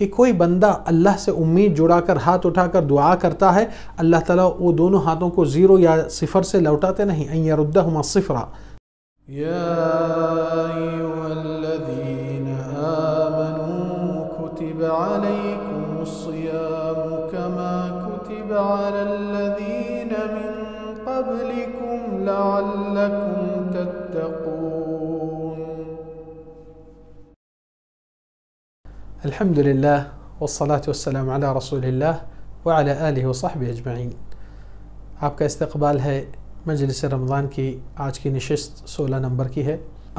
कि कोई बंदा अल्लाह से उम्मीद जुड़ाकर हाथ उठाकर दुआ करता है अल्लाह ताला वो दोनों हाथों को ज़ीरो या सिफर से लौटाते नहीं अरुद्दा हम सिफरा لعلكم الحمد لله والصلاة والسلام على رسول الله وعلى علیہ وصحب اجمین آپ کا استقبال ہے مجلس رمضان کی آج کی نشست سولہ نمبر کی ہے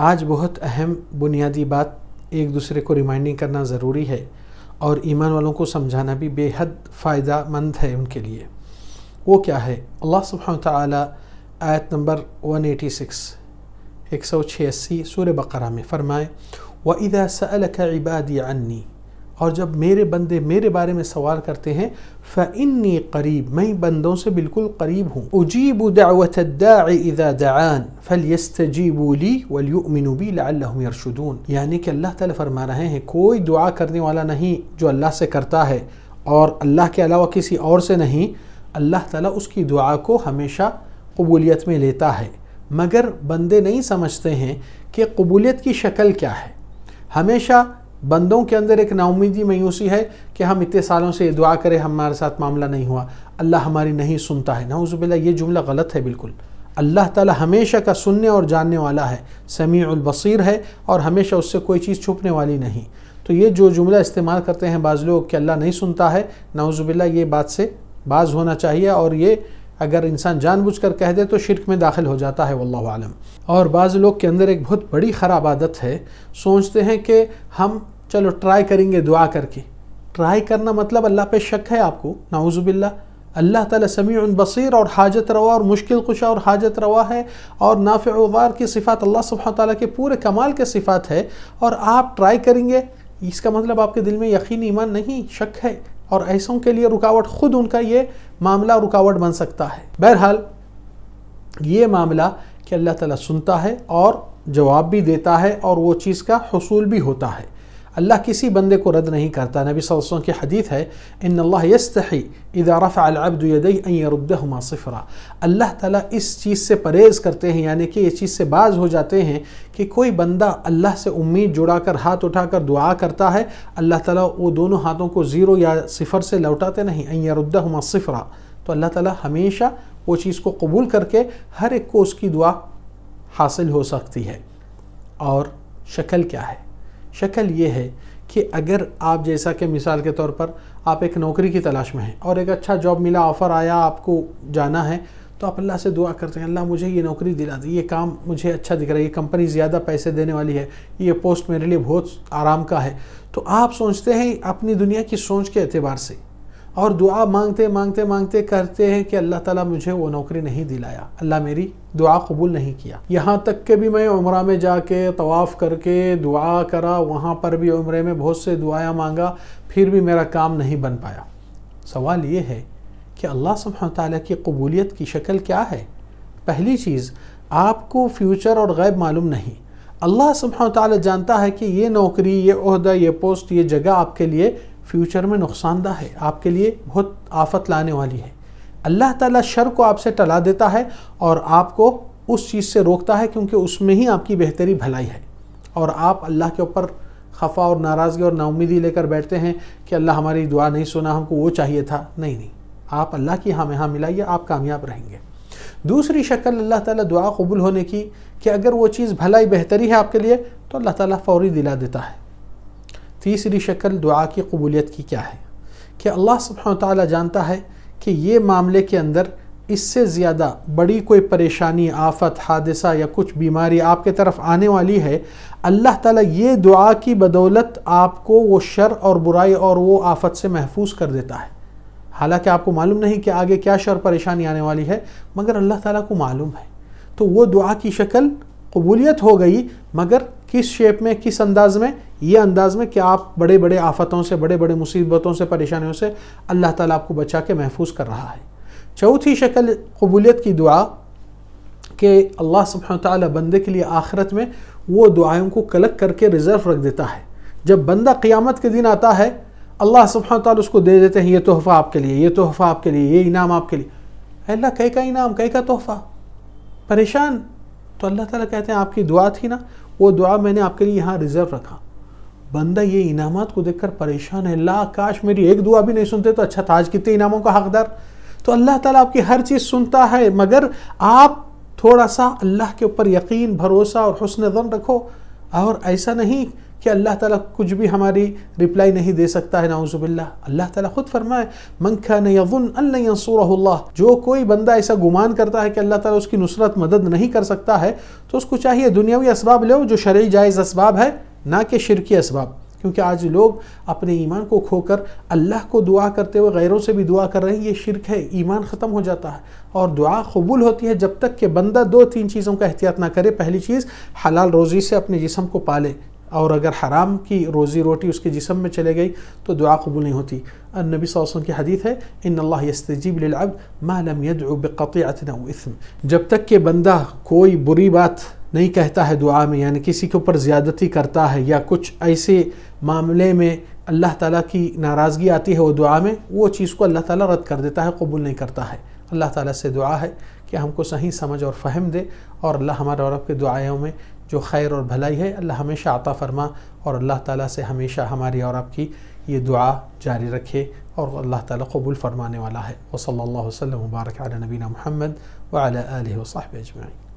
آج بہت اہم بنیادی بات ایک دوسرے کو ریمائنڈنگ کرنا ضروری ہے اور ایمان والوں کو سمجھانا بھی بے حد فائدہ مند ہے ان کے لیے وہ کیا ہے اللہ سبحانہ وتعالی آیت نمبر 186 186 سورہ بقرہ میں فرمائے وَإِذَا سَأَلَكَ عِبَادِي عَنِّي اور جب میرے بندے میرے بارے میں سوال کرتے ہیں فَإِنِّي قَرِيب میں بندوں سے بالکل قریب ہوں اُجِيبُ دَعْوَةَ الدَّاعِ اِذَا دَعَان فَلْيَسْتَجِيبُوا لِي وَلْيُؤْمِنُوا بِي لَعَلَّهُمْ يَرْشُدُونَ یعنی کہ اللہ تعالیٰ فرما رہے ہیں کوئی دعا کرنے والا نہیں جو اللہ سے کرتا ہے اور اللہ کے علاوہ کسی اور سے نہیں اللہ تعالیٰ اس کی دعا کو ہمیشہ قبولیت میں لیتا ہے مگر بندے نہیں سمجھتے ہیں کہ قبولیت کی شکل کیا ہے ہمیشہ بندوں کے اندر ایک ناامیدی میوسی ہے کہ ہم اتنے سالوں سے دعا کرے ہمارے ساتھ معاملہ نہیں ہوا اللہ ہماری نہیں سنتا ہے نعوذ باللہ یہ جملہ غلط ہے بالکل اللہ تعالیٰ ہمیشہ کا سننے اور جاننے والا ہے سمیع البصیر ہے اور ہمیشہ اس سے کوئی چیز چھپنے والی نہیں تو یہ جو جملہ استعمال کرتے ہیں بعض لوگ کہ اللہ نہیں سنتا ہے نعوذ باللہ یہ بات سے باز ہونا چاہیے اور یہ اگر انسان جان بوجھ کر کہہ دے تو شرک میں داخل ہو جاتا ہے واللہ عالم اور بعض لوگ کے اندر ایک بہت بڑی خراب عادت ہے سوچتے ہیں کہ ہم چلو ٹرائی کریں گے دعا کر کے ٹرائی کرنا مطلب اللہ پہ شک ہے آپ کو نعوذ باللہ اللہ تعالیٰ سمیع بصیر اور حاجت روا اور مشکل کشا اور حاجت روا ہے اور نافع وغار کی صفات اللہ سبحانہ تعالیٰ کے پورے کمال کے صفات ہے اور آپ ٹرائی کریں گے اس کا مطلب آپ کے دل میں یقین ایمان نہیں شک ہے اور ایسوں کے لیے رکاوٹ خود ان کا یہ معاملہ رکاوٹ بن سکتا ہے بہرحال یہ معاملہ کہ اللہ تعالیٰ سنتا ہے اور جواب بھی دیتا ہے اور وہ چیز کا حصول بھی ہوتا ہے اللہ کسی بندے کو رد نہیں کرتا نبی صلی اللہ علیہ وسلم کی حدیث ہے ان اللہ یستحی اذا رفع العبد یدی ان یردہما صفرا اللہ تعالیٰ اس چیز سے پرہیز کرتے ہیں یعنی کہ یہ چیز سے باز ہو جاتے ہیں کہ کوئی بندہ اللہ سے امید جڑا کر ہاتھ اٹھا کر دعا کرتا ہے اللہ تعالیٰ وہ دونوں ہاتھوں کو زیرو یا صفر سے لوٹاتے نہیں ان یردہما صفرا تو اللہ تعالیٰ ہمیشہ وہ چیز کو قبول کر کے ہر ایک کو اس کی دعا حاصل ہو سکتی ہے اور شکل کیا ہے شکل یہ ہے کہ اگر آپ جیسا کہ مثال کے طور پر آپ ایک نوکری کی تلاش میں ہیں اور ایک اچھا جاب ملا آفر آیا آپ کو جانا ہے تو آپ اللہ سے دعا کرتے ہیں اللہ مجھے یہ نوکری دلا دی یہ کام مجھے اچھا دکھ رہا ہے یہ کمپنی زیادہ پیسے دینے والی ہے یہ پوسٹ میرے لیے بہت آرام کا ہے تو آپ سوچتے ہیں اپنی دنیا کی سوچ کے اعتبار سے اور دعا مانگتے مانگتے مانگتے کرتے ہیں کہ اللہ تعالیٰ مجھے وہ نوکری نہیں دلایا اللہ میری دعا قبول نہیں کیا یہاں تک کہ بھی میں عمرہ میں جا کے طواف کر کے دعا کرا وہاں پر بھی عمرے میں بہت سے دعائیں مانگا پھر بھی میرا کام نہیں بن پایا سوال یہ ہے کہ اللہ سبحانہ تعالیٰ کی قبولیت کی شکل کیا ہے پہلی چیز آپ کو فیوچر اور غیب معلوم نہیں اللہ سبحانہ تعالیٰ جانتا ہے کہ یہ نوکری یہ عہدہ یہ پوسٹ یہ جگہ آپ کے لیے فیوچر میں نقصان دہ ہے آپ کے لیے بہت آفت لانے والی ہے اللہ تعالیٰ شر کو آپ سے ٹلا دیتا ہے اور آپ کو اس چیز سے روکتا ہے کیونکہ اس میں ہی آپ کی بہتری بھلائی ہے اور آپ اللہ کے اوپر خفا اور ناراضگی اور ناامیدی لے کر بیٹھتے ہیں کہ اللہ ہماری دعا نہیں سنا ہم کو وہ چاہیے تھا نہیں نہیں آپ اللہ کی ہمیں ہاں, ہاں ملائیے آپ کامیاب رہیں گے دوسری شکل اللہ تعالیٰ دعا قبول ہونے کی کہ اگر وہ چیز بھلائی بہتری ہے آپ کے لیے تو اللہ تعالیٰ فوری دلا دیتا ہے تیسری شکل دعا کی قبولیت کی کیا ہے کہ اللہ سبحانہ تعالی جانتا ہے کہ یہ معاملے کے اندر اس سے زیادہ بڑی کوئی پریشانی آفت حادثہ یا کچھ بیماری آپ کے طرف آنے والی ہے اللہ تعالیٰ یہ دعا کی بدولت آپ کو وہ شر اور برائی اور وہ آفت سے محفوظ کر دیتا ہے حالانکہ آپ کو معلوم نہیں کہ آگے کیا شر پریشانی آنے والی ہے مگر اللہ تعالیٰ کو معلوم ہے تو وہ دعا کی شکل قبولیت ہو گئی مگر کس شیپ میں کس انداز میں یہ انداز میں کہ آپ بڑے بڑے آفتوں سے بڑے بڑے مصیبتوں سے پریشانیوں سے اللہ تعالیٰ آپ کو بچا کے محفوظ کر رہا ہے چوتھی شکل قبولیت کی دعا کہ اللہ سبحانہ وتعالی بندے کے لیے آخرت میں وہ دعائیں کو کلک کر کے ریزرو رکھ دیتا ہے جب بندہ قیامت کے دن آتا ہے اللہ سبحانہ وتعالی اس کو دے دیتے ہیں یہ تحفہ آپ کے لیے یہ تحفہ آپ کے لیے یہ انعام آپ کے لیے اللہ کہ کا انعام کہہ کا تحفہ پریشان تو اللہ تعالیٰ کہتے ہیں آپ آپ کی دعا دعا تھی نا وہ میں نے کے یہاں رکھا بندہ یہ انعامات کو دیکھ کر پریشان ہے اللہ کاش میری ایک دعا بھی نہیں سنتے تو اچھا تاج کتنے انعاموں کا حقدار تو اللہ تعالیٰ آپ کی ہر چیز سنتا ہے مگر آپ تھوڑا سا اللہ کے اوپر یقین بھروسہ اور حسن ظن رکھو اور ایسا نہیں کہ اللہ تعالیٰ کچھ بھی ہماری رپلائی نہیں دے سکتا ہے نعوذ باللہ اللہ تعالیٰ خود فرمائے من نعن یظن اللہ جو کوئی بندہ ایسا گمان کرتا ہے کہ اللہ تعالیٰ اس کی نصرت مدد نہیں کر سکتا ہے تو اس کو چاہیے دنیاوی اسباب لو جو شرعی جائز اسباب ہے نہ کہ شرکی اسباب کیونکہ آج لوگ اپنے ایمان کو کھو کر اللہ کو دعا کرتے ہوئے غیروں سے بھی دعا کر رہے ہیں یہ شرک ہے ایمان ختم ہو جاتا ہے اور دعا قبول ہوتی ہے جب تک کہ بندہ دو تین چیزوں کا احتیاط نہ کرے پہلی چیز حلال روزی سے اپنے جسم کو پالے اور اگر حرام کی روزی روٹی اس کے جسم میں چلے گئی تو دعا قبول نہیں ہوتی صلی اللہ علیہ وسلم کی حدیث ہے ان اللہ یستجیب للعبد ما لم يدعو ابقاقی عطلا اثم جب تک کہ بندہ کوئی بری بات نہیں کہتا ہے دعا میں یعنی کسی کے اوپر زیادتی کرتا ہے یا کچھ ایسے معاملے میں اللہ تعالیٰ کی ناراضگی آتی ہے وہ دعا میں وہ چیز کو اللہ تعالیٰ رد کر دیتا ہے قبول نہیں کرتا ہے اللہ تعالیٰ سے دعا ہے کہ ہم کو صحیح سمجھ اور فہم دے اور اللہ ہمارے اور آپ کے دعاؤں میں جو خیر اور بھلائی ہے اللہ ہمیشہ عطا فرما اور اللہ تعالیٰ سے ہمیشہ ہماری اور آپ کی یہ دعا جاری رکھے اور اللہ تعالیٰ قبول فرمانے والا ہے وہ صلی اللہ وسلم وبارک علی نبینہ محمد وعلی علیہ وصحبہ اجمعین